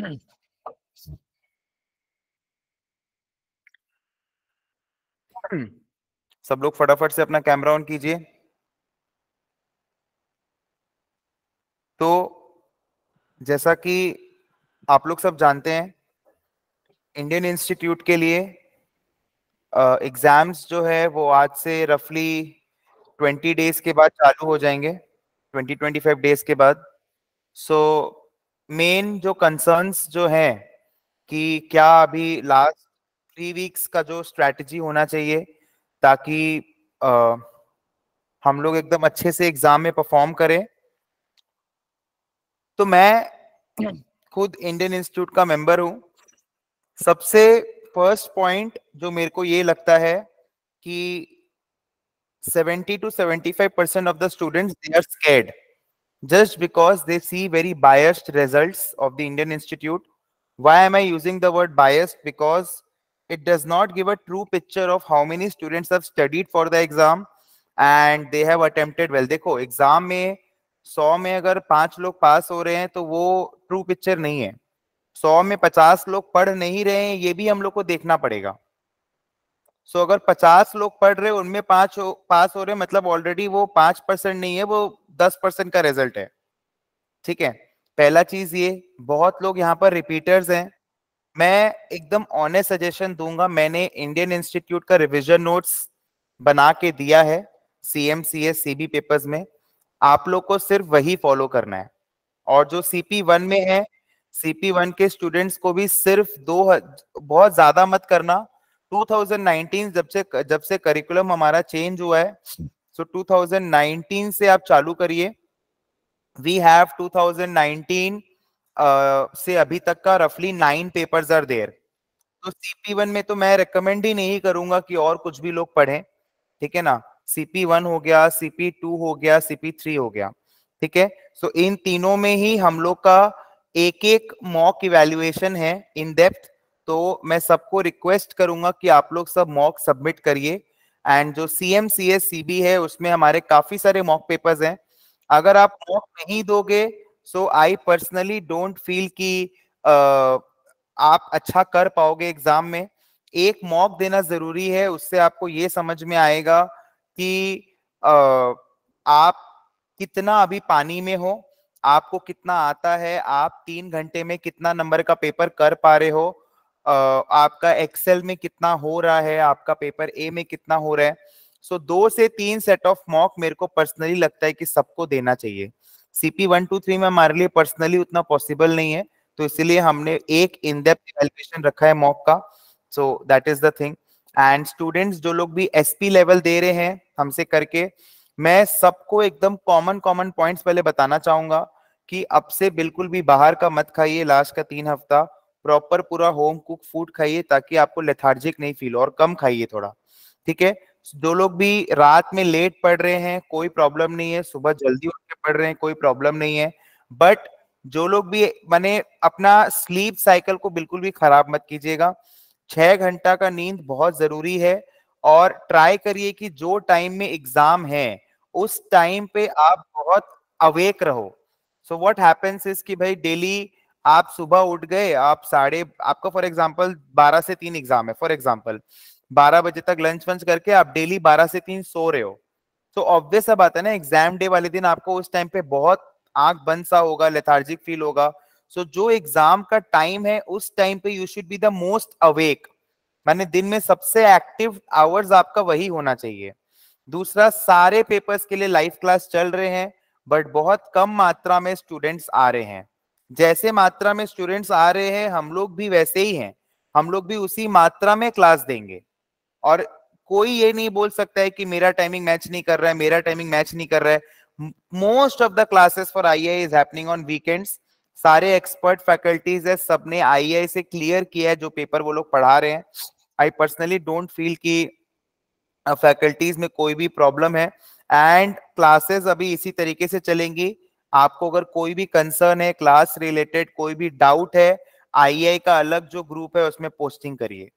सब लोग फटाफट से अपना कैमरा ऑन कीजिए तो जैसा कि आप लोग सब जानते हैं इंडियन इंस्टीट्यूट के लिए एग्जाम्स जो है वो आज से रफली 20 डेज के बाद चालू हो जाएंगे 20 25 डेज के बाद सो so, मेन जो कंसर्न्स जो हैं कि क्या अभी लास्ट थ्री वीक्स का जो स्ट्रेटजी होना चाहिए ताकि आ, हम लोग एकदम अच्छे से एग्जाम में परफॉर्म करें तो मैं खुद इंडियन इंस्टीट्यूट का मेंबर हूं सबसे फर्स्ट पॉइंट जो मेरे को ये लगता है कि 70 to 75 percent of the students they are scared just because they see very biased results of the Indian Institute. Why am I using the word biased? Because it does not give a true picture of how many students have studied for the exam and they have attempted well. dekho exam mein 100 mein agar 5 log pass ho rahe hain to wo true picture nahi hai 100 में 50 लोग पढ़ नहीं रहे हैं ये भी हम लोग को देखना पड़ेगा सो so, अगर पचास लोग पढ़ रहे उनमें पांच पास हो रहे मतलब ऑलरेडी वो पांच परसेंट नहीं है वो दस परसेंट का रिजल्ट है ठीक है पहला चीज ये बहुत लोग यहाँ पर रिपीटर्स हैं मैं एकदम ऑनेस्ट सजेशन दूंगा मैंने इंडियन इंस्टीट्यूट का रिविजन नोट्स बना के दिया है C M C S C B papers में आप लोग को सिर्फ वही फॉलो करना है और जो सी पी वन में है सी पी वन के स्टूडेंट्स को भी सिर्फ दो बहुत ज्यादा मत करना 2019 जब से जब से करिकुलम हमारा चेंज हुआ है सो so 2019 से आप चालू करिए वी हैव 2019 uh, से अभी तक का रफली नाइन पेपर्स आर देयर तो सीपी वन में तो मैं रिकमेंड ही नहीं करूंगा कि और कुछ भी लोग पढ़ें ठीक है ना सीपी वन हो गया सीपी टू हो गया सीपी थ्री हो गया ठीक है सो इन तीनों में ही हम लोग का एक एक मॉक इवेल्युएशन है इन डेप्थ तो मैं सबको रिक्वेस्ट करूंगा कि आप लोग सब मॉक सबमिट करिए एंड जो C M C S C B है उसमें हमारे काफी सारे मॉक पेपर्स हैं अगर आप मॉक नहीं दोगे so I personally don't feel कि आप अच्छा कर पाओगे एग्जाम में एक मॉक देना जरूरी है उससे आपको ये समझ में आएगा कि uh, आप कितना अभी पानी में हो आपको कितना आता है आप तीन घंटे में कितना नंबर का पेपर कर पा रहे हो आपका एक्सेल में कितना हो रहा है आपका पेपर ए में कितना हो रहा है सो so, दो से तीन सेट ऑफ मॉक मेरे को पर्सनली लगता है कि सबको देना चाहिए सीपी वन टू थ्री में हमारे लिए पर्सनली उतना पॉसिबल नहीं है तो इसलिए हमने एक इन डेप्थ इवेल्युएशन रखा है मॉक का so that is the thing and students जो लोग भी एसपी लेवल दे रहे हैं हमसे करके मैं सबको एकदम कॉमन कॉमन पॉइंट्स पहले बताना चाहूंगा कि अब से बिल्कुल भी बाहर का मत खाइए लास्ट का तीन हफ्ता प्रॉपर पूरा होम कुक फूड खाइए ताकि आपको लेथार्जिक नहीं फील हो और कम खाइए थोड़ा ठीक है जो लोग भी रात में लेट पढ़ रहे हैं कोई प्रॉब्लम नहीं है सुबह जल्दी उठ के पढ़ रहे हैं कोई प्रॉब्लम नहीं है बट जो लोग भी मैंने अपना स्लीप साइकिल को बिल्कुल भी खराब मत कीजिएगा छह घंटा का नींद बहुत जरूरी है और ट्राई करिए कि जो टाइम में एग्जाम है उस टाइम पे आप बहुत अवेक रहो सो व्हाट हैपेंस इज कि भाई डेली आप सुबह उठ गए आप साढ़े आपका फॉर एग्जाम्पल बारह से तीन एग्जाम है फॉर एग्जाम्पल बारह बजे तक लंच वंच करके आप डेली बारह से तीन सो रहे हो तो ऑब्वियस सा आता है ना एग्जाम डे वाले दिन आपको उस टाइम पे बहुत आंख बंद सा होगा लेथार्जिक फील होगा सो so, जो एग्जाम का टाइम है उस टाइम पे you should be the most awake मैंने दिन में सबसे एक्टिव आवर्स आपका वही होना चाहिए दूसरा सारे पेपर्स के लिए लाइव क्लास चल रहे हैं बट बहुत कम मात्रा में स्टूडेंट्स आ रहे हैं जैसे मात्रा में स्टूडेंट्स आ रहे हैं हम लोग भी वैसे ही हैं हम लोग भी उसी मात्रा में क्लास देंगे और कोई ये नहीं बोल सकता है कि मेरा टाइमिंग मैच नहीं कर रहा है मेरा टाइमिंग मैच नहीं कर रहा है most of the classes for I I is happening on weekends सारे एक्सपर्ट फैकल्टीज है सबने आई आई से क्लियर किया है जो पेपर वो लोग पढ़ा रहे हैं आई पर्सनली डोंट फील कि फैकल्टीज में कोई भी प्रॉब्लम है एंड क्लासेस अभी इसी तरीके से चलेंगी आपको अगर कोई भी कंसर्न है क्लास रिलेटेड कोई भी डाउट है आईआई e का अलग जो ग्रुप है उसमें पोस्टिंग करिए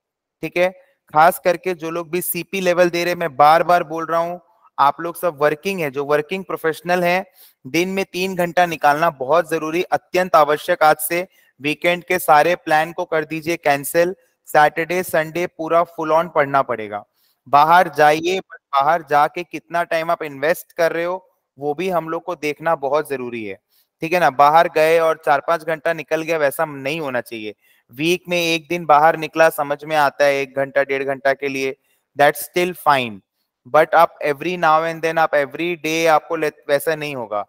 ठीक है खास करके जो लोग भी सीपी लेवल दे रहे मैं बार बार बोल रहा हूँ आप लोग सब वर्किंग है जो वर्किंग प्रोफेशनल है दिन में तीन घंटा निकालना बहुत जरूरी अत्यंत आवश्यक आज से वीकेंड के सारे प्लान को कर दीजिए कैंसिल सैटरडे संडे पूरा फुल ऑन पढ़ना पड़ेगा बाहर जाइए बाहर जाके कितना टाइम आप इन्वेस्ट कर रहे हो वो भी हम लोग को देखना बहुत जरूरी है ठीक है ना बाहर गए और चार पांच घंटा निकल गया वैसा नहीं होना चाहिए वीक में एक दिन बाहर निकला समझ में आता है एक घंटा डेढ़ घंटा के लिए दैट स्टिल फाइन बट आप एवरी नाउ एंड देन आप एवरी डे आपको वैसा नहीं होगा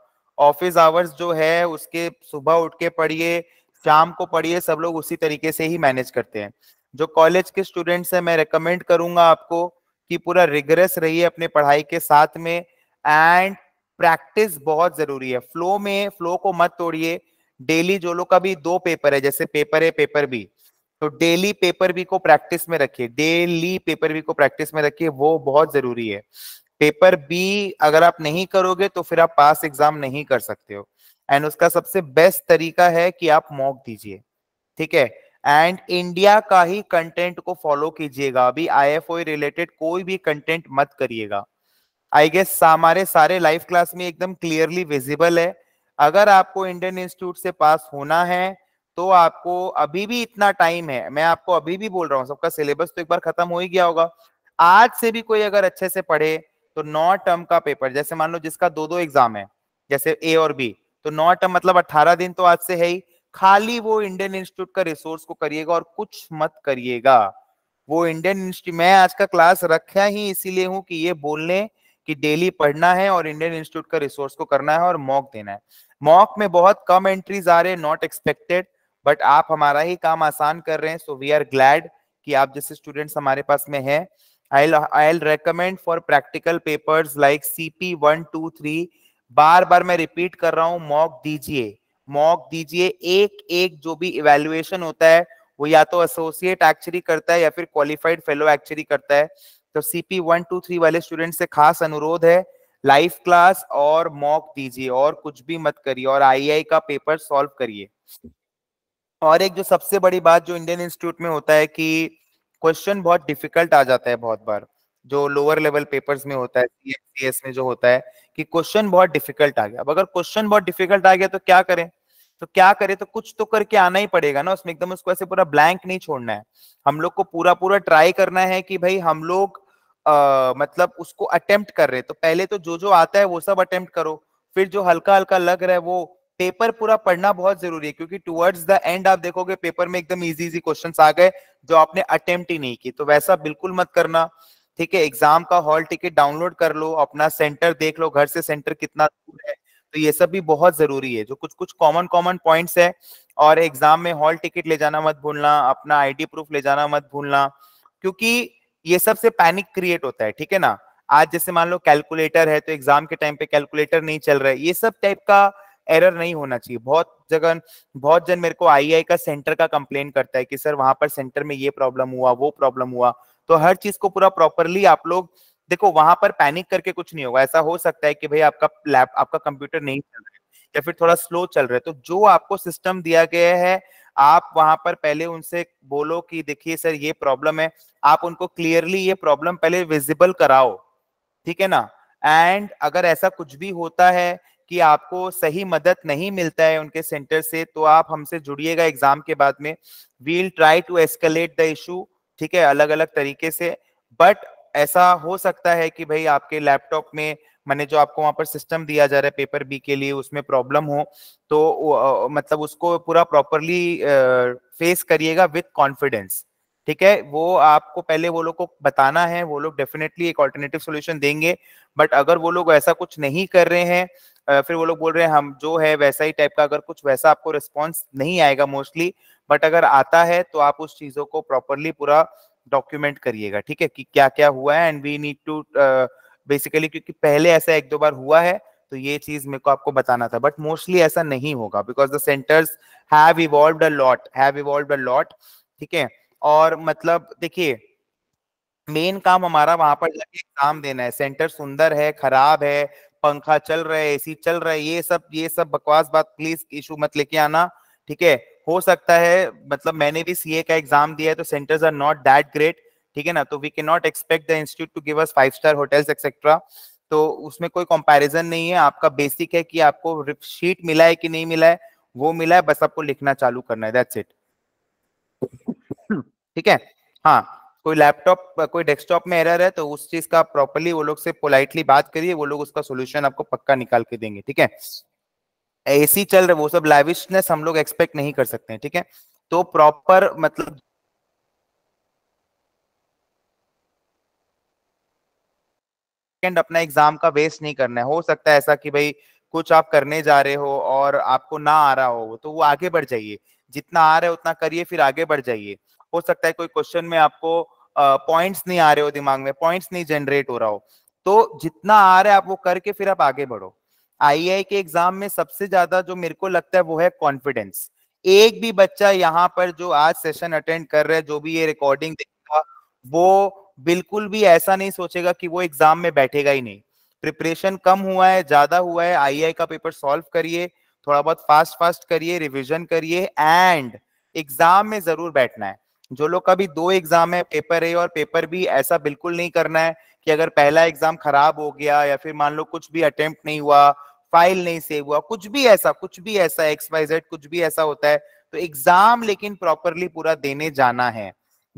ऑफिस आवर्स जो है उसके सुबह उठ के पढ़िए शाम को पढ़िए सब लोग उसी तरीके से ही मैनेज करते हैं जो कॉलेज के स्टूडेंट्स हैं मैं रिकमेंड करूंगा आपको कि पूरा रिग्रेस रहिए अपने पढ़ाई के साथ में एंड प्रैक्टिस बहुत जरूरी है फ्लो में फ्लो को मत तोड़िए डेली जो लोग का भी दो पेपर है जैसे पेपर है पेपर बी तो डेली पेपर बी को प्रैक्टिस में रखिए डेली पेपर बी को प्रैक्टिस में रखिए वो बहुत जरूरी है पेपर बी अगर आप नहीं करोगे तो फिर आप पास एग्जाम नहीं कर सकते हो एंड उसका सबसे बेस्ट तरीका है कि आप मॉक दीजिए ठीक है एंड इंडिया का ही कंटेंट को फॉलो कीजिएगा अभी आई रिलेटेड कोई भी कंटेंट मत करिएगा आई गेस हमारे सारे लाइव क्लास में एकदम क्लियरली विजिबल है अगर आपको इंडियन इंस्टीट्यूट से पास होना है तो आपको अभी भी इतना टाइम है मैं आपको अभी भी बोल रहा हूँ सबका सिलेबस तो एक बार खत्म हो ही गया होगा आज से भी कोई अगर अच्छे से पढ़े तो नौ टर्म का पेपर जैसे मान लो जिसका दो दो एग्जाम है जैसे ए और बी तो नौ टर्म मतलब अट्ठारह दिन तो आज से है ही खाली वो इंडियन इंस्टीट्यूट का रिसोर्स को करिएगा और कुछ मत करिएगा वो इंडियन इंस्टीट्यूट मैं आज का क्लास रखा ही इसीलिए हूँ कि ये बोलने कि डेली पढ़ना है और इंडियन इंस्टीट्यूट का रिसोर्स को करना है और मॉक देना है मॉक में बहुत कम एंट्रीज आ रहे हैं नॉट एक्सपेक्टेड बट आप हमारा ही काम आसान कर रहे हैं सो वी आर ग्लैड कि आप जैसे स्टूडेंट्स हमारे पास में है I L recommend for practical papers like C P one two three बार बार मैं रिपीट कर रहा हूँ मॉक दीजिए मॉक दीजिए एक एक जो भी इवेल्युएशन होता है वो या तो एसोसिएट एक्चुअली करता है या फिर क्वालिफाइड फेलो एक्चुअली करता है तो सीपी वन टू थ्री वाले स्टूडेंट से खास अनुरोध है लाइव क्लास और मॉक दीजिए और कुछ भी मत करिए और आईआई का पेपर सॉल्व करिए और एक जो सबसे बड़ी बात जो इंडियन इंस्टीट्यूट में होता है कि क्वेश्चन बहुत डिफिकल्ट आ जाता है बहुत बार जो लोअर लेवल पेपर्स में होता है एस में जो होता है कि क्वेश्चन बहुत डिफिकल्ट आ गया अब अगर क्वेश्चन बहुत डिफिकल्ट आ गया तो क्या करें तो क्या करें तो कुछ तो करके आना ही पड़ेगा ना उसमें एकदम उसको ऐसे पूरा ब्लैंक नहीं छोड़ना है हम लोग को पूरा पूरा ट्राई करना है कि भाई हम लोग आ, मतलब उसको अटेम्प्ट कर रहे तो पहले तो जो जो आता है वो सब अटेम्प्ट करो फिर जो हल्का हल्का लग रहा है वो पेपर पूरा पढ़ना बहुत जरूरी है क्योंकि टुवर्ड्स द एंड आप देखोगे पेपर में एकदम इजी इजी क्वेश्चन आ गए जो आपने अटेम्प्ट ही नहीं की तो वैसा बिल्कुल मत करना ठीक है एग्जाम का हॉल टिकट डाउनलोड कर लो अपना सेंटर देख लो घर से सेंटर कितना दूर है तो ये सब भी बहुत जरूरी है जो कुछ कुछ कॉमन कॉमन पॉइंट्स है और एग्जाम में हॉल टिकट ले जाना मत भूलना अपना आईडी प्रूफ ले जाना मत भूलना क्योंकि ये सब से पैनिक क्रिएट होता है ठीक है ना आज जैसे मान लो कैलकुलेटर है तो एग्जाम के टाइम पे कैलकुलेटर नहीं चल रहा है ये सब टाइप का एरर नहीं होना चाहिए बहुत जगह बहुत जन मेरे को आईआई e का सेंटर का कंप्लेन करता है कि सर वहां पर सेंटर में ये प्रॉब्लम हुआ वो प्रॉब्लम हुआ तो हर चीज को पूरा प्रॉपरली आप लोग देखो वहां पर पैनिक करके कुछ नहीं होगा ऐसा हो सकता है कि भाई आपका लैप आपका कंप्यूटर नहीं चल रहा है या फिर थोड़ा स्लो चल रहा है तो जो आपको सिस्टम दिया गया है आप वहां पर पहले उनसे बोलो कि देखिए सर ये प्रॉब्लम है आप उनको क्लियरली ये प्रॉब्लम पहले विजिबल कराओ ठीक है ना एंड अगर ऐसा कुछ भी होता है कि आपको सही मदद नहीं मिलता है उनके सेंटर से तो आप हमसे जुड़िएगा एग्जाम के बाद में we'll try to escalate the issue ठीक है अलग अलग तरीके से बट ऐसा हो सकता है कि भाई आपके लैपटॉप में मैंने जो आपको वहां पर सिस्टम दिया जा रहा है पेपर बी के लिए उसमें प्रॉब्लम हो तो मतलब उसको पूरा प्रॉपरली फेस करिएगा विथ कॉन्फिडेंस ठीक है वो आपको पहले वो लोग को बताना है वो लोग डेफिनेटली एक ऑल्टरनेटिव सोल्यूशन देंगे बट अगर वो लोग ऐसा कुछ नहीं कर रहे हैं फिर वो लोग बोल रहे हैं हम जो है वैसा ही टाइप का अगर कुछ वैसा आपको रिस्पॉन्स नहीं आएगा मोस्टली बट अगर आता है तो आप उस चीजों को प्रॉपरली पूरा डॉक्यूमेंट करिएगा ठीक है कि क्या क्या हुआ है and we need to basically क्योंकि पहले ऐसा एक दो बार हुआ है तो ये चीज मेरे को आपको बताना था बट मोस्टली ऐसा नहीं होगा because the centres have evolve a lot have evolve a lot ठीक है और मतलब देखिए मेन काम हमारा वहां पर जाके एग्जाम देना है सेंटर सुंदर है खराब है पंखा चल रहा है एसी चल रहा है ये सब ये सब बकवास बात प्लीज इशू मत लेके आना ठीक है हो सकता है मतलब मैंने भी सीए का एग्जाम दिया है तो centres are not that great ठीक है ना तो we can not expect the institute to give us five star hotels etcetera तो उसमें कोई कंपैरिजन नहीं है आपका बेसिक है कि आपको शीट मिला है कि नहीं मिला है वो मिला है बस आपको लिखना चालू करना है दैट्स इट ठीक है हाँ कोई लैपटॉप कोई डेस्कटॉप में एरर है तो उस चीज का प्रॉपरली वो लोग से पोलाइटली बात करिए वो लोग उसका सोल्यूशन आपको पक्का निकाल के देंगे ठीक है एसी चल रहा वो सब लाइविशनेस हम लोग एक्सपेक्ट नहीं कर सकते ठीक है तो प्रॉपर मतलब वीकेंड अपना एग्जाम का वेस्ट नहीं करना है हो सकता है ऐसा कि भाई कुछ आप करने जा रहे हो और आपको ना आ रहा हो तो वो आगे बढ़ जाइए जितना आ रहा है उतना करिए फिर आगे बढ़ जाइए हो सकता है कोई क्वेश्चन में आपको पॉइंट्स नहीं आ रहे हो दिमाग में पॉइंट्स नहीं जनरेट हो रहा हो तो जितना आ रहा है आप वो करके फिर आप आगे बढ़ो आईआई e के एग्जाम में सबसे ज्यादा जो मेरे को लगता है वो है कॉन्फिडेंस एक भी बच्चा यहाँ पर जो आज सेशन अटेंड कर रहे है जो भी ये रिकॉर्डिंग देखेगा वो बिल्कुल भी ऐसा नहीं सोचेगा कि वो एग्जाम में बैठेगा ही नहीं प्रिपरेशन कम हुआ है ज्यादा हुआ है आईआई का पेपर सॉल्व करिए थोड़ा बहुत फास्ट फास्ट करिए रिविजन करिए एंड एग्जाम में जरूर बैठना है जो लोग का भी दो एग्जाम है पेपर ए और पेपर बी ऐसा बिल्कुल नहीं करना है कि अगर पहला एग्जाम खराब हो गया या फिर मान लो कुछ भी अटेम्प्ट नहीं हुआ फाइल नहीं सेव हुआ कुछ भी ऐसा कुछ भी ऐसा एक्स वाई जेड कुछ भी ऐसा होता है तो एग्जाम लेकिन प्रॉपरली पूरा देने जाना है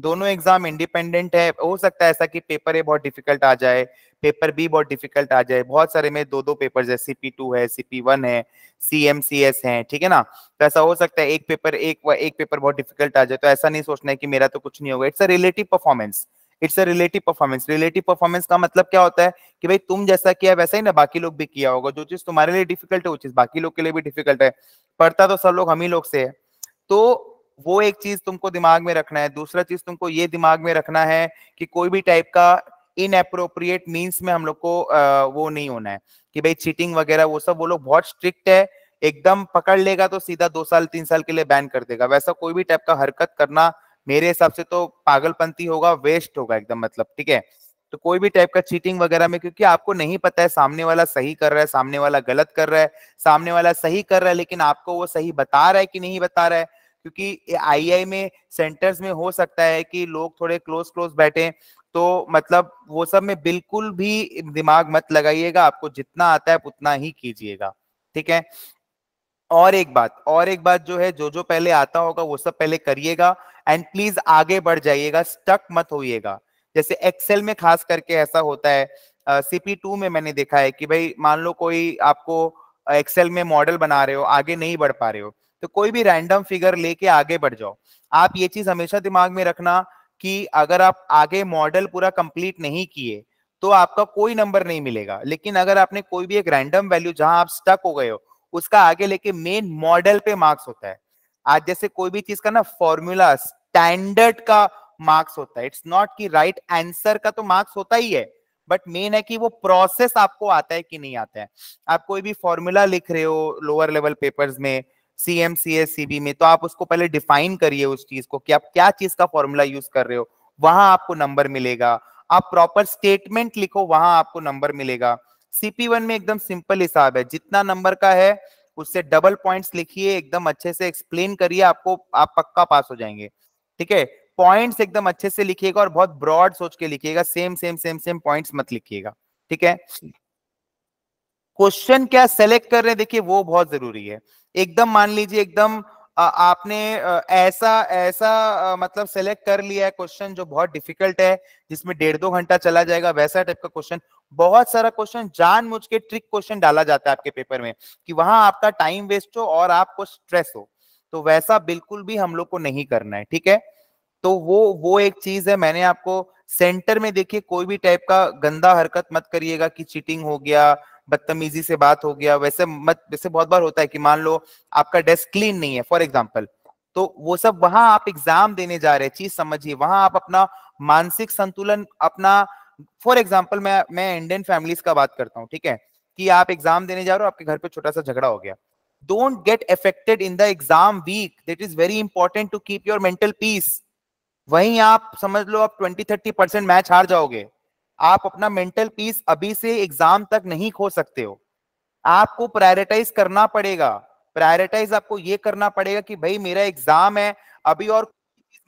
दोनों एग्जाम इंडिपेंडेंट है हो सकता है ऐसा कि पेपर ए बहुत डिफिकल्ट आ जाए पेपर बी बहुत डिफिकल्ट आ जाए बहुत सारे में दो दो पेपर है सीपी टू है सीपी वन है सी एम सी एस है ठीक है ना तो ऐसा हो सकता है एक पेपर एक एक पेपर बहुत डिफिकल्ट आ जाए तो ऐसा नहीं सोचना है कि मेरा तो कुछ नहीं होगा it's a relative performance it's a relative performance relative performance का मतलब क्या होता है कि भाई तुम जैसा किया वैसा ही ना बाकी लोग भी किया होगा जो चीज तुम्हारे लिए डिफिकल्ट है वो चीज बाकी लोग के लिए भी डिफिकल्ट है पढ़ता तो सब लोग हम ही लोग से है तो वो एक चीज तुमको दिमाग में रखना है दूसरा चीज तुमको ये दिमाग में रखना है कि कोई भी टाइप का इन अप्रोप्रिएट मीन्स में हम लोग को वो नहीं होना है कि भाई चीटिंग वगैरह वो सब वो लोग बहुत स्ट्रिक्ट है एकदम पकड़ लेगा तो सीधा दो साल तीन साल के लिए बैन कर देगा वैसा कोई भी टाइप का हरकत करना मेरे हिसाब से तो पागलपंती होगा वेस्ट होगा एकदम मतलब ठीक है तो कोई भी टाइप का चीटिंग वगैरह में क्योंकि आपको नहीं पता है सामने वाला सही कर रहा है सामने वाला गलत कर रहा है सामने वाला सही कर रहा है लेकिन आपको वो सही बता रहा है कि नहीं बता रहा है क्योंकि आईआई में सेंटर्स में हो सकता है कि लोग थोड़े क्लोज क्लोज बैठे तो मतलब वो सब में बिल्कुल भी दिमाग मत लगाइएगा आपको जितना आता है उतना ही कीजिएगा ठीक है और एक बात और एक बात जो है जो जो पहले आता होगा वो सब पहले करिएगा एंड प्लीज आगे बढ़ जाइएगा स्टक मत होइएगा जैसे एक्सेल में खास करके ऐसा होता है सीपी uh, टू में मैंने देखा है कि भाई मान लो कोई आपको एक्सेल में मॉडल बना रहे हो आगे नहीं बढ़ पा रहे हो तो कोई भी रैंडम फिगर लेके आगे बढ़ जाओ आप ये चीज हमेशा दिमाग में रखना कि अगर आप आगे मॉडल पूरा कंप्लीट नहीं किए तो आपका कोई नंबर नहीं मिलेगा लेकिन अगर आपने कोई भी एक रैंडम वैल्यू जहां आप स्टक हो गए हो उसका आगे लेके मेन मॉडल पे मार्क्स होता है आज जैसे कोई भी चीज का ना फॉर्मूला स्टैंडर्ड का मार्क्स होता है इट्स नॉट कि राइट आंसर का तो मार्क्स होता ही है बट मेन है कि वो प्रोसेस आपको आता है कि नहीं आता है आप कोई भी फॉर्मूला लिख रहे हो लोअर लेवल पेपर्स में C M C S C B में तो आप उसको पहले डिफाइन करिए उस चीज को कि आप क्या चीज का फॉर्मूला यूज कर रहे हो वहां आपको नंबर मिलेगा आप प्रॉपर स्टेटमेंट लिखो वहां आपको नंबर मिलेगा सीपी वन में एकदम सिंपल हिसाब है जितना नंबर का है उससे डबल पॉइंट्स लिखिए एकदम अच्छे से एक्सप्लेन करिए आपको आप पक्का पास हो जाएंगे ठीक है पॉइंट्स एकदम अच्छे से लिखिएगा और बहुत ब्रॉड सोच के लिखिएगा same same same same points मत लिखिएगा ठीक है क्वेश्चन क्या सेलेक्ट कर रहे हैं देखिए वो बहुत जरूरी है एकदम मान लीजिए एकदम आपने ऐसा ऐसा मतलब सेलेक्ट कर लिया है क्वेश्चन जो बहुत डिफिकल्ट है जिसमें डेढ़ दो घंटा चला जाएगा वैसा टाइप का क्वेश्चन बहुत सारा क्वेश्चन मुझ के ट्रिक क्वेश्चन डाला जाता है आपके पेपर में कि वहां आपका टाइम वेस्ट हो और आपको स्ट्रेस हो तो वैसा बिल्कुल भी हम लोग को नहीं करना है ठीक है तो वो वो एक चीज है मैंने आपको सेंटर में देखिए कोई भी टाइप का गंदा हरकत मत करिएगा कि चीटिंग हो गया बदतमीजी से बात हो गया वैसे मत वैसे बहुत बार होता है कि मान लो आपका डेस्क क्लीन नहीं है फॉर एग्जाम्पल तो वो सब वहां आप एग्जाम देने जा रहे चीज समझिए वहां आप अपना मानसिक संतुलन अपना फॉर एग्जाम्पल मैं मैं इंडियन फैमिलीज का बात करता हूँ ठीक है कि आप एग्जाम देने जा रहे हो आपके घर पे छोटा सा झगड़ा हो गया don't get affected in the exam week that is very important to keep your mental peace वहीं आप समझ लो आप 20 30 परसेंट मैच हार जाओगे आप अपना मेंटल पीस अभी से एग्जाम तक नहीं खो सकते हो आपको प्रायोरिटाइज करना पड़ेगा प्रायोरिटाइज आपको ये करना पड़ेगा कि भाई मेरा एग्जाम है अभी और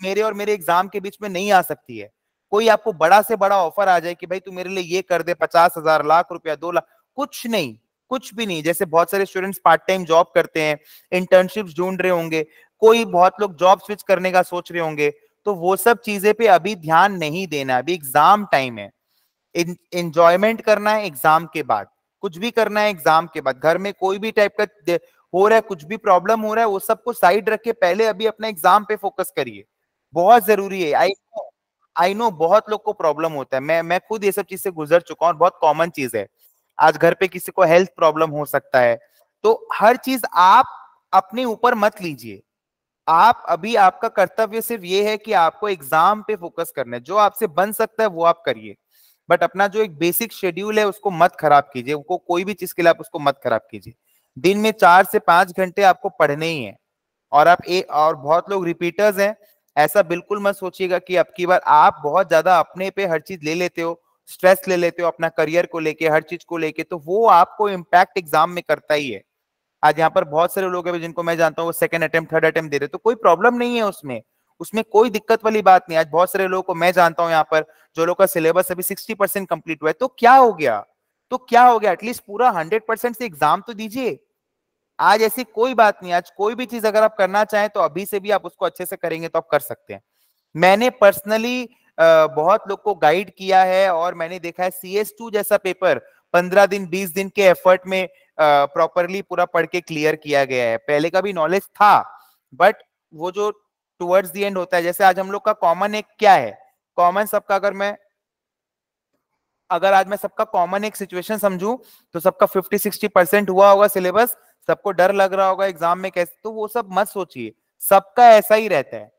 मेरे और मेरे एग्जाम के बीच में नहीं आ सकती है कोई आपको बड़ा से बड़ा ऑफर आ जाए कि भाई तू मेरे लिए ये कर दे पचास हजार लाख रुपया दो लाख कुछ नहीं कुछ भी नहीं जैसे बहुत सारे स्टूडेंट्स पार्ट टाइम जॉब करते हैं इंटर्नशिप ढूंढ रहे होंगे कोई बहुत लोग जॉब स्विच करने का सोच रहे होंगे तो वो सब चीजें पे अभी ध्यान नहीं देना अभी एग्जाम टाइम है एंजॉयमेंट करना है एग्जाम के बाद कुछ भी करना है एग्जाम के बाद घर में कोई भी टाइप का हो रहा है कुछ भी प्रॉब्लम हो रहा है वो सबको साइड रख के पहले अभी अपना एग्जाम पे फोकस करिए बहुत जरूरी है आई नो आई नो बहुत लोग को प्रॉब्लम होता है मैं मैं खुद ये सब चीज से गुजर चुका हूँ बहुत कॉमन चीज है आज घर पे किसी को हेल्थ प्रॉब्लम हो सकता है तो हर चीज आप अपने ऊपर मत लीजिए आप अभी आपका कर्तव्य सिर्फ ये है कि आपको एग्जाम पे फोकस करना है जो आपसे बन सकता है वो आप करिए बट अपना जो एक बेसिक शेड्यूल है उसको मत खराब कीजिए उनको कोई भी चीज के लिए आप उसको मत खराब कीजिए दिन में चार से पांच घंटे आपको पढ़ने ही है और आप ए और बहुत लोग रिपीटर्स हैं ऐसा बिल्कुल मत सोचिएगा कि अब की बार आप बहुत ज्यादा अपने पे हर चीज ले लेते हो स्ट्रेस ले लेते हो अपना करियर को लेके हर चीज को लेके तो वो आपको इम्पैक्ट एग्जाम में करता ही है आज यहाँ पर बहुत सारे लोग हैं जिनको मैं जानता हूँ वो सेकंड अटेम्प्ट थर्ड अटेम्प्ट दे रहे तो कोई प्रॉब्लम नहीं है उसमें उसमें कोई दिक्कत वाली बात नहीं आज बहुत सारे लोगों को मैं जानता हूँ यहाँ पर जो लोग का सिलेबस अभी सिक्सटी परसेंट कंप्लीट हुआ है तो क्या हो गया तो क्या हो गया एटलीस्ट पूरा हंड्रेड परसेंट से एग्जाम तो दीजिए आज ऐसी कोई बात नहीं आज कोई भी चीज अगर आप करना चाहें तो अभी से भी आप उसको अच्छे से करेंगे तो आप कर सकते हैं मैंने पर्सनली बहुत लोग को गाइड किया है और मैंने देखा है सी एस टू जैसा पेपर पंद्रह दिन बीस दिन के एफर्ट में प्रॉपरली पूरा पढ़ के क्लियर किया गया है पहले का भी नॉलेज था बट वो जो टुवर्ड्स दी एंड होता है जैसे आज हम लोग का कॉमन एक क्या है कॉमन सबका अगर मैं अगर आज मैं सबका कॉमन एक सिचुएशन समझू तो सबका 50 60 परसेंट हुआ होगा सिलेबस सबको डर लग रहा होगा एग्जाम में कैसे तो वो सब मत सोचिए सबका ऐसा ही रहता है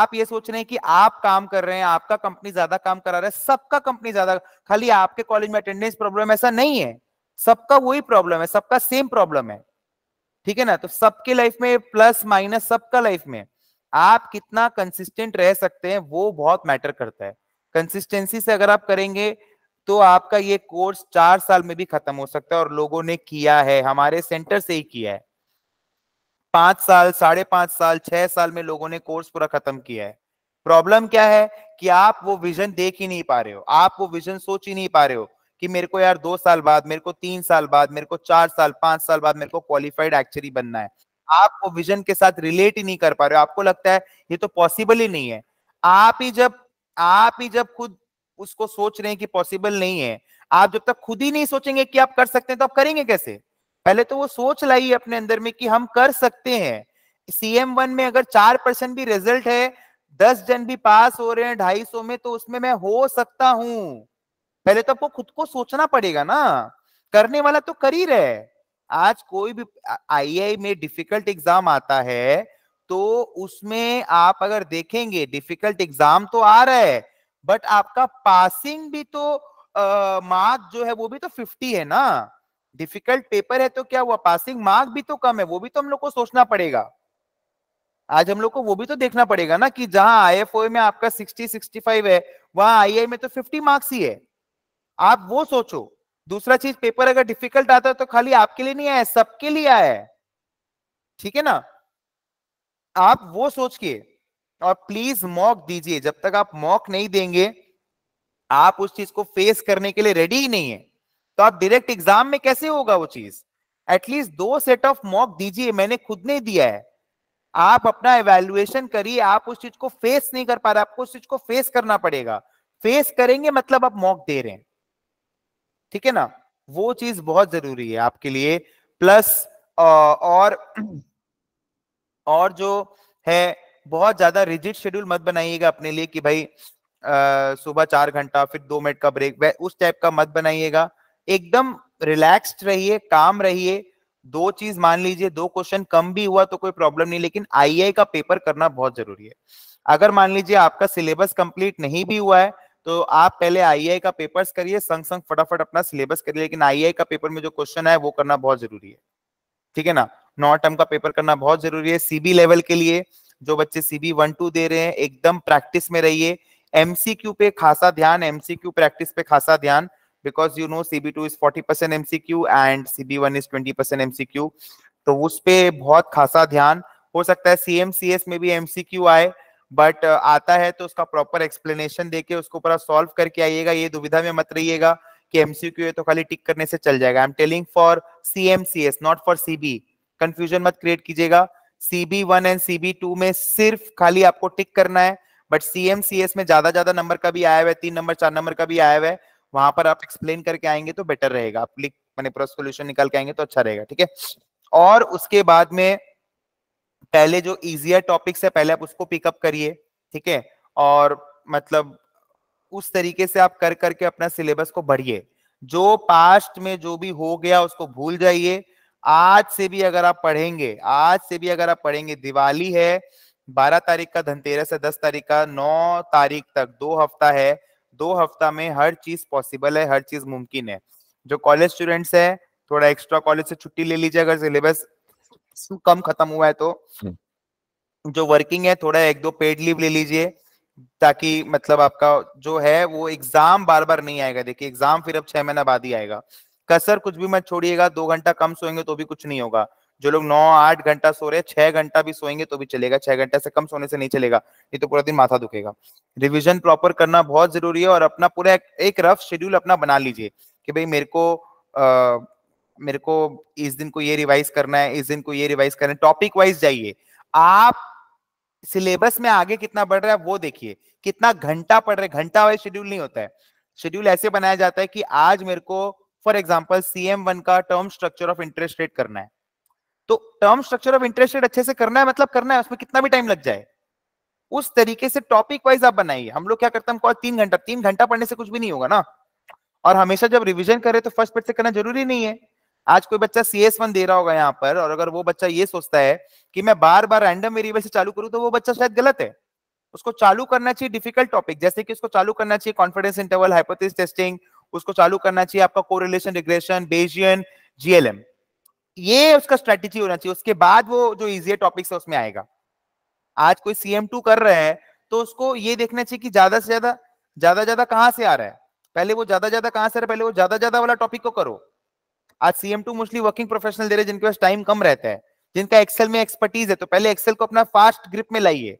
आप ये सोच रहे हैं कि आप काम कर रहे हैं आपका कंपनी ज्यादा काम करा रहा है सबका कंपनी ज्यादा खाली आपके कॉलेज में अटेंडेंस प्रॉब्लम ऐसा नहीं है सबका वही प्रॉब्लम है सबका सेम प्रॉब्लम है ठीक है ना तो सबके लाइफ में प्लस माइनस सबका लाइफ में आप कितना कंसिस्टेंट रह सकते हैं वो बहुत मैटर करता है कंसिस्टेंसी से अगर आप करेंगे तो आपका ये कोर्स चार साल में भी खत्म हो सकता है और लोगों ने किया है हमारे सेंटर से ही किया है पांच साल साढ़े पांच साल छह साल में लोगों ने कोर्स पूरा खत्म किया है प्रॉब्लम क्या है कि आप वो विजन देख ही नहीं पा रहे हो आप वो विजन सोच ही नहीं पा रहे हो कि मेरे को यार दो साल बाद मेरे को तीन साल बाद मेरे को चार साल पांच साल बाद मेरे को क्वालिफाइड एक्चुअली बनना है आप वो विजन के साथ रिलेट ही नहीं कर पा रहे हो आपको लगता है ये तो पॉसिबल ही नहीं है आप ही जब आप ही जब खुद उसको सोच रहे हैं कि पॉसिबल नहीं है आप जब तक खुद ही नहीं सोचेंगे कि आप कर सकते हैं तो आप करेंगे कैसे पहले तो वो सोच लाइए अपने अंदर में कि हम कर सकते हैं सीएम वन में अगर चार परसेंट भी रिजल्ट है दस जन भी पास हो रहे हैं ढाई सौ में तो उसमें मैं हो सकता हूं पहले तो आपको खुद को सोचना पड़ेगा ना करने वाला तो कर ही रहे आज कोई भी आईआई में डिफिकल्ट एग्जाम आता है तो उसमें आप अगर देखेंगे डिफिकल्ट एग्जाम तो आ रहा है बट आपका पासिंग भी तो मार्क जो है वो भी तो 50 है ना डिफिकल्ट पेपर है तो क्या हुआ पासिंग मार्क भी तो कम है वो भी तो हम लोग को सोचना पड़ेगा आज हम लोग को वो भी तो देखना पड़ेगा ना कि जहां आई में आपका 60 65 है वहां आई में तो 50 मार्क्स ही है आप वो सोचो दूसरा चीज पेपर अगर डिफिकल्ट आता है तो खाली आपके लिए नहीं आया सबके लिए आया है ठीक है ना आप वो सोच के और प्लीज मॉक दीजिए जब तक आप मॉक नहीं देंगे आप उस चीज को फेस करने के लिए रेडी ही नहीं है तो आप डायरेक्ट एग्जाम में कैसे होगा वो चीज एटलीस्ट दो सेट ऑफ मॉक दीजिए मैंने खुद ने दिया है आप अपना एवेल्युएशन करिए आप उस चीज को फेस नहीं कर पा रहे आपको उस चीज को फेस करना पड़ेगा फेस करेंगे मतलब आप मॉक दे रहे हैं ठीक है ना वो चीज बहुत जरूरी है आपके लिए प्लस और और जो है बहुत ज्यादा रिजिड शेड्यूल मत बनाइएगा अपने लिए कि भाई सुबह चार घंटा फिर दो मिनट का ब्रेक उस टाइप का मत बनाइएगा एकदम रिलैक्स्ड रहिए काम रहिए दो चीज मान लीजिए दो क्वेश्चन कम भी हुआ तो कोई प्रॉब्लम नहीं लेकिन आईआई का पेपर करना बहुत जरूरी है अगर मान लीजिए आपका सिलेबस कंप्लीट नहीं भी हुआ है तो आप पहले आईआई e का पेपर्स करिए संग संग फटाफट अपना सिलेबस करिए लेकिन आईआई e का पेपर में जो क्वेश्चन है वो करना बहुत जरूरी है ठीक है ना नॉट टर्म का पेपर करना बहुत जरूरी है सीबी लेवल के लिए जो बच्चे सीबी वन टू दे रहे हैं एकदम प्रैक्टिस में रहिए एमसीक्यू पे खासा ध्यान एमसीक्यू प्रैक्टिस पे खासा ध्यान because you know CB two is forty percent MCQ and CB one is twenty percent MCQ तो उस पर बहुत खासा ध्यान हो सकता है सीएमसीएस में भी एमसीक्यू आए बट uh, आता है तो उसका प्रॉपर एक्सप्लेनेशन देके उसको पूरा सॉल्व करके आइएगा ये दुविधा में मत रहिएगा कि एमसीक्यू है तो खाली टिक करने से चल जाएगा I am telling for CMCS not for CB confusion मत क्रिएट कीजिएगा CB one and CB two में सिर्फ खाली आपको टिक करना है बट सीएमसीएस में ज्यादा ज्यादा नंबर का भी आया हुआ है तीन नंबर चार नंबर का भी आया हुआ है वहां पर आप एक्सप्लेन करके आएंगे तो बेटर रहेगा आप क्लिक मैंने पूरा सोल्यूशन निकाल के आएंगे तो अच्छा रहेगा ठीक है और उसके बाद में पहले जो इजियर टॉपिक्स है पहले आप उसको पिकअप करिए ठीक है और मतलब उस तरीके से आप कर करके अपना सिलेबस को बढ़िए जो पास्ट में जो भी हो गया उसको भूल जाइए आज से भी अगर आप पढ़ेंगे आज से भी अगर आप पढ़ेंगे दिवाली है बारह तारीख का धनतेरस है दस तारीख का नौ तारीख तक दो हफ्ता है दो हफ्ता में हर चीज पॉसिबल है हर चीज मुमकिन है जो कॉलेज स्टूडेंट्स है थोड़ा एक्स्ट्रा कॉलेज से छुट्टी ले लीजिए अगर सिलेबस कम खत्म हुआ है तो हम्म। जो वर्किंग है थोड़ा एक दो पेड लीव ले लीजिए ताकि मतलब आपका जो है वो एग्जाम बार बार नहीं आएगा देखिए एग्जाम फिर अब छह महीना बाद ही आएगा कसर कुछ भी मत छोड़िएगा दो घंटा कम सोएंगे तो भी कुछ नहीं होगा जो लोग नौ आठ घंटा सो रहे हैं छह घंटा भी सोएंगे तो भी चलेगा छह घंटा से कम सोने से नहीं चलेगा नहीं तो पूरा दिन माथा दुखेगा रिविजन प्रॉपर करना बहुत जरूरी है और अपना पूरा एक रफ शेड्यूल अपना बना लीजिए कि भाई मेरे को मेरे को इस दिन को ये रिवाइज करना है इस दिन को ये रिवाइज करना है टॉपिक वाइज जाइए आप सिलेबस में आगे कितना बढ़ रहा है वो देखिए कितना घंटा पढ़ रहे घंटा वाइज शेड्यूल नहीं होता है शेड्यूल ऐसे बनाया जाता है कि आज मेरे को फॉर एग्जाम्पल सी वन का term structure of interest rate करना है तो term structure of interest rate अच्छे से करना है मतलब करना है उसमें कितना भी टाइम लग जाए उस तरीके से टॉपिक वाइज आप बनाइए हम लोग क्या करते हैं हमको तीन घंटा तीन घंटा पढ़ने से कुछ भी नहीं होगा ना और हमेशा जब रिविजन करें तो फर्स्ट पेज से करना जरूरी नहीं है आज कोई बच्चा सी एस वन दे रहा होगा यहाँ पर और अगर वो बच्चा ये सोचता है कि मैं बार बार रैंडम वेरिएबल से चालू करूँ तो वो बच्चा शायद गलत है उसको चालू करना चाहिए डिफिकल्ट टॉपिक जैसे कि उसको चालू करना चाहिए कॉन्फिडेंस इंटरवल हाइपोथिस टेस्टिंग उसको चालू करना चाहिए आपका कोरिलेशन रिग्रेशन बेजियन जीएलएम ये उसका स्ट्रेटेजी होना चाहिए उसके बाद वो जो इजियर टॉपिक है उसमें आएगा आज कोई सीएम टू कर रहा है तो उसको ये देखना चाहिए कि ज्यादा से ज्यादा ज्यादा ज्यादा कहाँ से आ रहा है पहले वो ज्यादा ज्यादा कहां से आ रहा है पहले वो ज्यादा ज्यादा वाला टॉपिक को करो आज CM two mostly working professional दे रहे जिनके पास टाइम कम रहता है जिनका एक्सेल में एक्सपर्टीज है तो पहले एक्सेल को अपना फास्ट ग्रिप में लाइए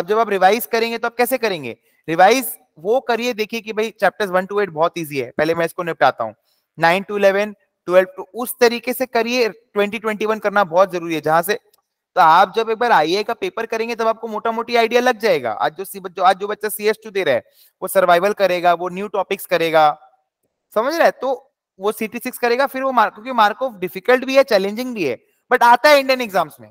अब जब आप रिवाइज करेंगे तो आप कैसे करेंगे रिवाइज वो करिए देखिए कि भाई चैप्टर्स वन टू एट बहुत ईजी है पहले मैं इसको निपटाता हूँ nine to eleven twelve to उस तरीके से करिए ट्वेंटी ट्वेंटी वन करना बहुत जरूरी है जहां से तो आप जब एक बार आई का पेपर करेंगे तब आपको मोटा मोटी आइडिया लग जाएगा आज जो जो आज जो बच्चा सी एस टू दे रहा है वो सर्वाइवल करेगा वो न्यू टॉपिक्स करेगा समझ रहा है तो वो सीटी सिक्स करेगा फिर वो मार्क क्योंकि मार्क ऑफ डिफिकल्ट भी है चैलेंजिंग भी है बट आता है इंडियन एग्जाम्स में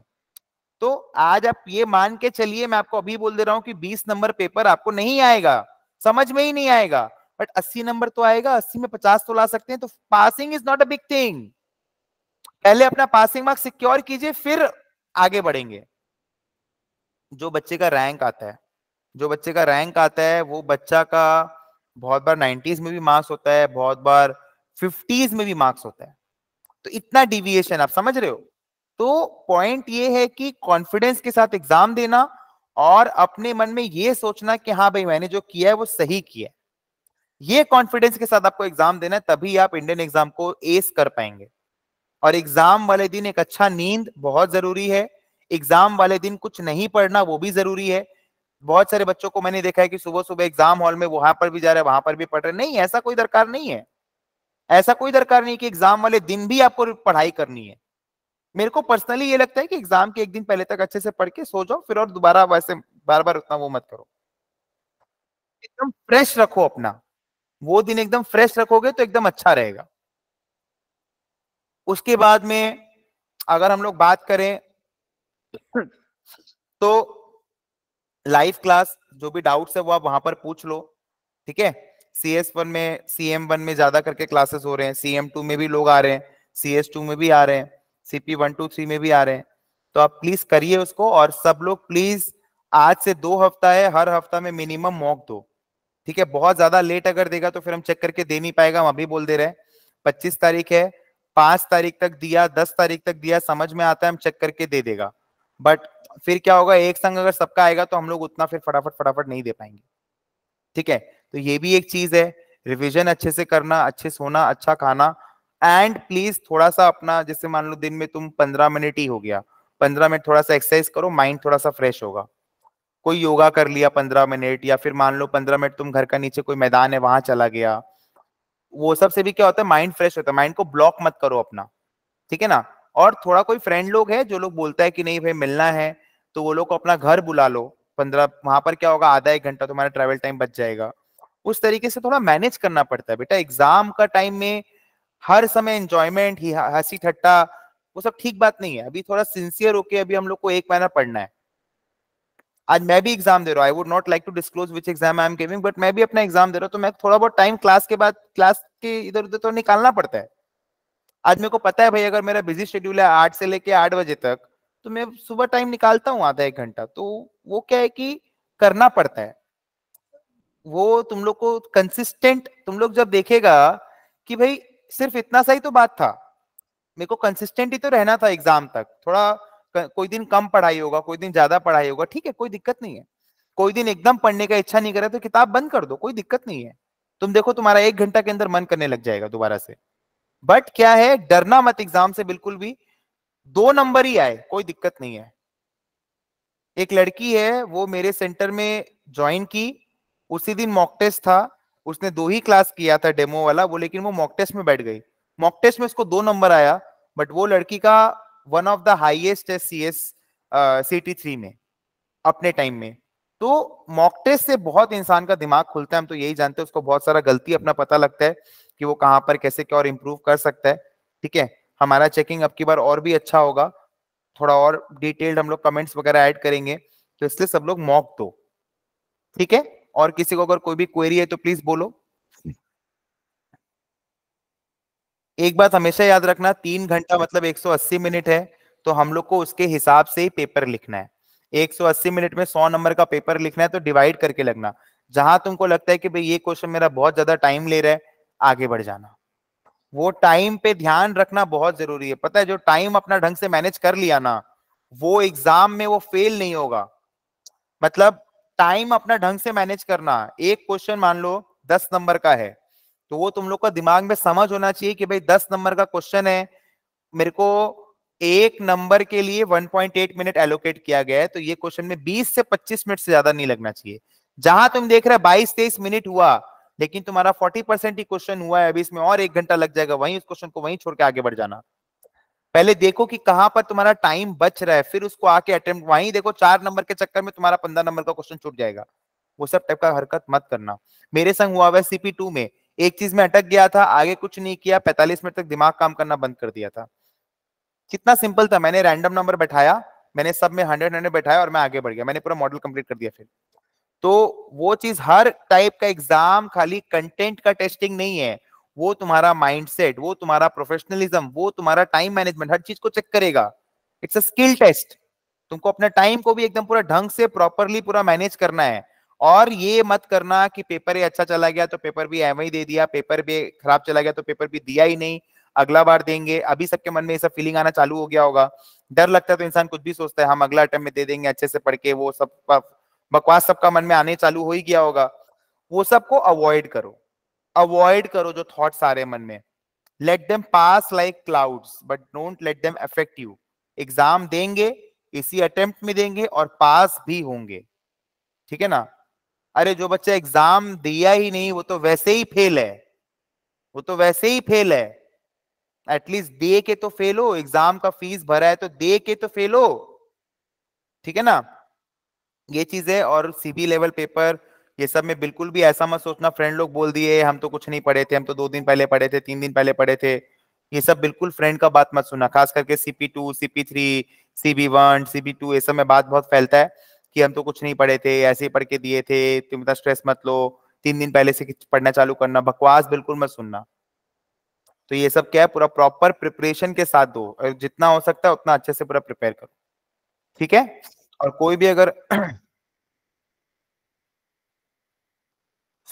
तो आज आप ये मान के चलिए मैं आपको अभी बोल दे रहा हूँ कि बीस नंबर पेपर आपको नहीं आएगा समझ में ही नहीं आएगा बट अस्सी नंबर तो आएगा अस्सी में पचास तो ला सकते हैं तो passing is not a big thing पहले अपना पासिंग मार्क्स सिक्योर कीजिए फिर आगे बढ़ेंगे जो बच्चे का रैंक आता है जो बच्चे का रैंक आता है वो बच्चा का बहुत बार 90s में भी मार्क्स होता है बहुत बार फिफ्टीज में भी मार्क्स होता है तो इतना डिविएशन आप समझ रहे हो तो पॉइंट ये है कि कॉन्फिडेंस के साथ एग्जाम देना और अपने मन में ये सोचना कि हाँ भाई मैंने जो किया है वो सही किया है ये कॉन्फिडेंस के साथ आपको एग्जाम देना है तभी आप इंडियन एग्जाम को एस कर पाएंगे और एग्जाम वाले दिन एक अच्छा नींद बहुत जरूरी है एग्जाम वाले दिन कुछ नहीं पढ़ना वो भी जरूरी है बहुत सारे बच्चों को मैंने देखा है कि सुबह सुबह एग्जाम हॉल में वहां पर भी जा रहे हैं वहां पर भी पढ़ रहे नहीं ऐसा कोई दरकार नहीं है ऐसा कोई दरकार नहीं कि एग्जाम वाले दिन भी आपको पढ़ाई करनी है मेरे को पर्सनली ये लगता है कि एग्जाम के एक दिन पहले तक अच्छे से पढ़ के सो जाओ फिर और दोबारा वैसे बार बार उतना वो मत करो एकदम फ्रेश रखो अपना वो दिन एकदम फ्रेश रखोगे तो एकदम अच्छा रहेगा उसके बाद में अगर हम लोग बात करें तो लाइव क्लास जो भी डाउट्स है वो आप वहां पर पूछ लो ठीक है सी एस वन में सी एम वन में ज्यादा करके क्लासेस हो रहे हैं सी एम टू में भी लोग आ रहे हैं सी एस टू में भी आ रहे हैं C P one two three में भी आ रहे हैं तो आप प्लीज करिए उसको और सब लोग प्लीज आज से दो हफ्ता है हर हफ्ता में मिनिमम मॉक दो ठीक है बहुत ज्यादा लेट अगर देगा तो फिर हम चेक करके दे नहीं पाएगा हम अभी बोल दे रहे हैं पच्चीस तारीख है पांच तारीख तक दिया दस तारीख तक दिया समझ में आता है हम चेक करके दे देगा बट फिर क्या होगा एक संग अगर सबका आएगा तो हम लोग उतना फिर फटाफट फटाफट नहीं दे पाएंगे ठीक है तो ये भी एक चीज है रिविजन अच्छे से करना अच्छे सोना अच्छा खाना एंड प्लीज थोड़ा सा अपना जैसे मान लो दिन में तुम पंद्रह मिनट ही हो गया पंद्रह मिनट थोड़ा सा एक्सरसाइज करो माइंड थोड़ा सा फ्रेश होगा कोई योगा कर लिया पंद्रह मिनट या फिर मान लो पंद्रह मिनट तुम घर का नीचे कोई मैदान है वहां चला गया वो सब से भी क्या होता है माइंड फ्रेश होता है माइंड को ब्लॉक मत करो अपना ठीक है ना और थोड़ा कोई फ्रेंड लोग है जो लोग बोलता है कि नहीं भाई मिलना है तो वो लोग को अपना घर बुला लो पंद्रह वहां पर क्या होगा आधा एक घंटा तुम्हारा ट्रेवल टाइम बच जाएगा उस तरीके से थोड़ा मैनेज करना पड़ता है बेटा एग्जाम का टाइम में हर समय एंजॉयमेंट ही हंसी ठट्टा वो सब ठीक बात नहीं है अभी थोड़ा सिंसियर होके अभी हम लोग को एक महीना पढ़ना है आज मैं भी एग्जाम दे रहा हूँ I would not like to disclose which exam I am giving but मैं भी अपना एग्जाम दे रहा हूँ तो मैं थोड़ा बहुत टाइम क्लास के बाद क्लास के इधर उधर तो निकालना पड़ता है आज मेरे को पता है भाई अगर मेरा बिजी शेड्यूल है आठ से लेके आठ बजे तक तो मैं सुबह टाइम निकालता हूँ आधा एक घंटा तो वो क्या है कि करना पड़ता है वो तुम लोग को कंसिस्टेंट तुम लोग जब देखेगा कि भाई सिर्फ इतना सा ही तो बात था मेरे को कंसिस्टेंट ही तो रहना था एग्जाम तक थोड़ा कोई दिन कम पढ़ाई होगा कोई दिन ज्यादा पढ़ाई होगा ठीक है कोई दिक्कत नहीं है कोई दिन एकदम पढ़ने का इच्छा नहीं करे तो किताब बंद कर दो कोई दिक्कत नहीं है तुम देखो तुम्हारा एक घंटा के अंदर मन करने लग जाएगा दोबारा से बट क्या है डरना मत एग्जाम से बिल्कुल भी दो नंबर ही आए कोई दिक्कत नहीं है एक लड़की है वो मेरे सेंटर में ज्वाइन की उसी दिन मॉक टेस्ट था उसने दो ही क्लास किया था डेमो वाला वो लेकिन वो मॉक टेस्ट में बैठ गई मॉक टेस्ट में उसको दो नंबर आया बट वो लड़की का वन ऑफ द हाइएस्ट है C S C T three में अपने टाइम में तो मॉक टेस्ट से बहुत इंसान का दिमाग खुलता है हम तो यही जानते हैं उसको बहुत सारा गलती अपना पता लगता है कि वो कहाँ पर कैसे क्या और इम्प्रूव कर सकता है ठीक है हमारा चेकिंग अब की बार और भी अच्छा होगा थोड़ा और डिटेल्ड हम लोग कमेंट्स वगैरह ऐड करेंगे तो इसलिए सब लोग मॉक दो ठीक है और किसी को अगर कोई भी क्वेरी है तो प्लीज बोलो एक बात हमेशा याद रखना तीन घंटा मतलब 180 मिनट है तो हम लोग को उसके हिसाब से ही पेपर लिखना है 180 मिनट में 100 नंबर का पेपर लिखना है तो डिवाइड करके लगना जहां तुमको लगता है कि भाई ये क्वेश्चन मेरा बहुत ज्यादा टाइम ले रहा है आगे बढ़ जाना वो टाइम पे ध्यान रखना बहुत जरूरी है पता है जो टाइम अपना ढंग से मैनेज कर लिया ना वो एग्जाम में वो फेल नहीं होगा मतलब टाइम अपना ढंग से मैनेज करना एक क्वेश्चन मान लो दस नंबर का है तो वो तुम लोग का दिमाग में समझ होना चाहिए कि भाई दस नंबर का क्वेश्चन है मेरे को एक नंबर के लिए 1.8 मिनट एलोकेट किया गया है तो ये क्वेश्चन में 20 से 25 मिनट से ज्यादा नहीं लगना चाहिए जहां तुम देख रहे बाईस तेईस मिनट हुआ लेकिन तुम्हारा 40 परसेंट ही क्वेश्चन हुआ है अभी इसमें और एक घंटा लग जाएगा वहीं उस क्वेश्चन को वहीं छोड़ के आगे बढ़ जाना पहले देखो कि कहां पर तुम्हारा टाइम बच रहा है फिर उसको आके अटेम्प्ट वहीं देखो चार नंबर के चक्कर में तुम्हारा पंद्रह नंबर का क्वेश्चन छूट जाएगा वो सब टाइप का हरकत मत करना मेरे संग हुआ हुआ सीपी टू में एक चीज में अटक गया था आगे कुछ नहीं किया पैंतालीस मिनट तक दिमाग काम करना बंद कर दिया था कितना सिंपल था मैंने रैंडम नंबर बैठाया मैंने सब में हंड्रेड हंड्रेड बैठाया और मैं आगे बढ़ गया मैंने पूरा मॉडल कंप्लीट कर दिया फिर तो वो चीज हर टाइप का एग्जाम खाली कंटेंट का टेस्टिंग नहीं है वो तुम्हारा माइंडसेट वो तुम्हारा प्रोफेशनलिज्म वो तुम्हारा टाइम मैनेजमेंट हर चीज को चेक करेगा इट्स अ स्किल टेस्ट तुमको अपने टाइम को भी एकदम पूरा ढंग से प्रॉपरली पूरा मैनेज करना है और ये मत करना कि पेपर ये अच्छा चला गया तो पेपर भी एम ही दे दिया पेपर भी खराब चला गया तो पेपर भी दिया ही नहीं अगला बार देंगे अभी सबके मन में ये सब फीलिंग आना चालू हो गया होगा डर लगता है तो इंसान कुछ भी सोचता है हम अगला अटैम्प में दे देंगे अच्छे से पढ़ के वो सब बकवास सबका मन में आने चालू हो ही गया होगा वो सबको अवॉइड करो अवॉइड करो जो थॉट्स आ रहे हैं मन में let them pass like clouds but don't let them affect you exam देंगे इसी अटेम्प्ट में देंगे और पास भी होंगे ठीक है ना अरे जो बच्चा एग्जाम दिया ही नहीं वो तो वैसे ही फेल है वो तो वैसे ही फेल है एटलीस्ट दे के तो फेल हो एग्जाम का फीस भरा है तो दे के तो फेल हो ठीक है ना ये चीज है और सीबी लेवल पेपर ये सब में बिल्कुल भी ऐसा मत सोचना फ्रेंड लोग बोल दिए हम तो कुछ नहीं पढ़े थे हम तो दो दिन पहले पढ़े थे तीन दिन पहले पढ़े थे ये सब बिल्कुल फ्रेंड का बात मत सुना खास करके CP two CP three CB one CB two ये सब में बात बहुत फैलता है कि हम तो कुछ नहीं पढ़े थे ऐसे ही पढ़ के दिए थे तुम इतना स्ट्रेस मत लो तीन दिन पहले से पढ़ना चालू करना बकवास बिल्कुल मत सुनना तो ये सब क्या है पूरा प्रॉपर प्रिपरेशन के साथ दो जितना हो सकता है उतना अच्छे से पूरा प्रिपेयर करो ठीक है और कोई भी अगर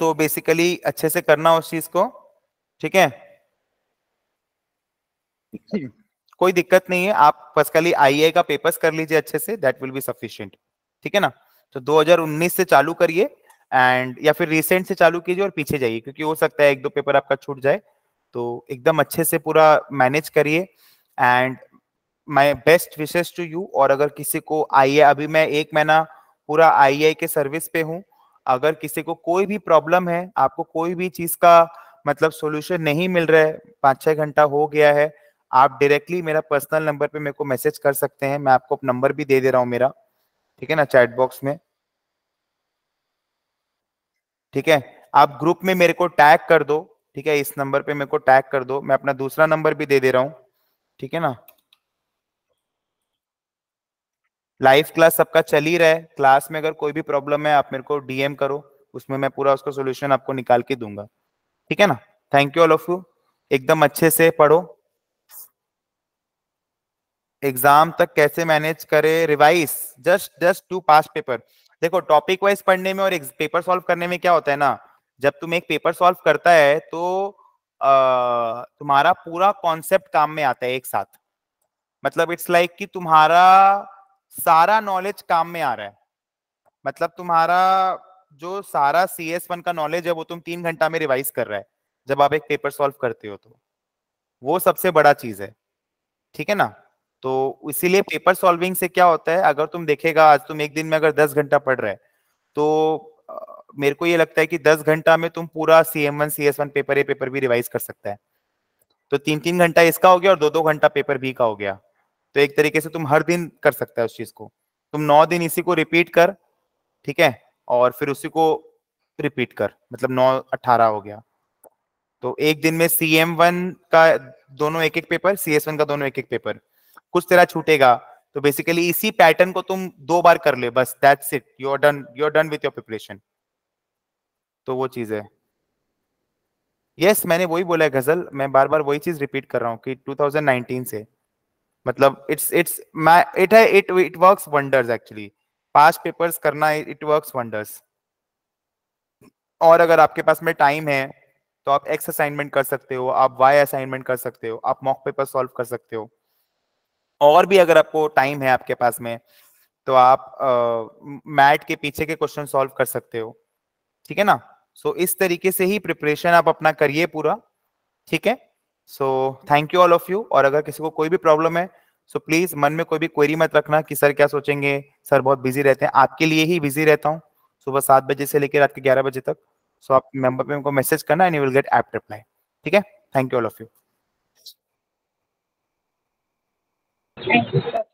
सो so बेसिकली अच्छे से करना उस चीज को ठीक है कोई दिक्कत नहीं है आप बस खाली आई का पेपर्स कर लीजिए अच्छे say that will be sufficient ठीक है ना तो 2019 से चालू करिए एंड या फिर रिसेंट से चालू कीजिए और पीछे जाइए क्योंकि हो सकता है एक दो पेपर आपका छूट जाए तो एकदम अच्छे से पूरा मैनेज करिए and my best wishes to you और अगर किसी को आई अभी मैं एक महीना पूरा आई के सर्विस पे हूँ अगर किसी को कोई भी प्रॉब्लम है आपको कोई भी चीज का मतलब सोल्यूशन नहीं मिल रहा है पाँच छः घंटा हो गया है आप डायरेक्टली मेरा पर्सनल नंबर पे मेरे को मैसेज कर सकते हैं मैं आपको नंबर भी दे दे रहा हूँ मेरा ठीक है ना चैट बॉक्स में ठीक है आप ग्रुप में मेरे को टैग कर दो ठीक है इस नंबर पे मेरे को टैग कर दो मैं अपना दूसरा नंबर भी दे दे रहा हूँ ठीक है ना लाइव क्लास सबका चल ही रहा है क्लास में अगर कोई भी प्रॉब्लम है आप मेरे को डीएम करो उसमें मैं पूरा उसका सोल्यूशन आपको निकाल के दूंगा ठीक है ना thank you all of you एकदम अच्छे से पढ़ो एग्जाम तक कैसे मैनेज करे revise just just to past paper देखो टॉपिक वाइज पढ़ने में और पेपर सॉल्व करने में क्या होता है ना जब तुम एक पेपर सॉल्व करता है तो आ, तुम्हारा पूरा कॉन्सेप्ट काम में आता है एक साथ मतलब इट्स लाइक like कि तुम्हारा सारा नॉलेज काम में आ रहा है मतलब तुम्हारा जो सारा सी एस वन का नॉलेज है वो तुम तीन घंटा में रिवाइज कर रहा है जब आप एक पेपर सॉल्व करते हो तो वो सबसे बड़ा चीज है ठीक है ना तो इसीलिए पेपर सॉल्विंग से क्या होता है अगर तुम देखेगा आज तुम एक दिन में अगर दस घंटा पढ़ रहे तो मेरे को ये लगता है कि दस घंटा में तुम पूरा C M one C S one paper A paper भी रिवाइज कर सकता है तो तीन तीन घंटा इसका हो गया और दो दो घंटा पेपर बी का हो गया तो एक तरीके से तुम हर दिन कर सकते हो उस चीज को तुम नौ दिन इसी को रिपीट कर ठीक है और फिर उसी को रिपीट कर मतलब नौ अठारह हो गया तो एक दिन में सी एम वन का दोनों एक एक पेपर सी एस वन का दोनों एक एक पेपर कुछ तेरा छूटेगा तो बेसिकली इसी पैटर्न को तुम दो बार कर ले बस that's it you are done you are done with your preparation तो वो चीज है यस yes, मैंने वही बोला है गजल मैं बार बार वही चीज रिपीट कर रहा हूँ कि 2019 से मतलब इट्स इट्स इट है it it works wonders actually past papers करना इट वर्क्स वंडर्स और अगर आपके पास में टाइम है तो आप एक्स असाइनमेंट कर सकते हो आप वाई असाइनमेंट कर सकते हो आप मॉक पेपर सॉल्व कर सकते हो और भी अगर आपको टाइम है आपके पास में तो आप मैट के पीछे के क्वेश्चन सॉल्व कर सकते हो ठीक है ना सो so, इस तरीके से ही प्रिपरेशन आप अपना करिए पूरा ठीक है so thank you all of you और अगर किसी को कोई भी प्रॉब्लम है सो so प्लीज मन में कोई भी क्वेरी मत रखना कि सर क्या सोचेंगे सर बहुत बिजी रहते हैं आपके लिए ही बिजी रहता हूँ सुबह सात बजे से लेकर रात के ग्यारह बजे तक सो so आप मेंबर पे उनको मैसेज करना and you will get a reply ठीक है thank you all of you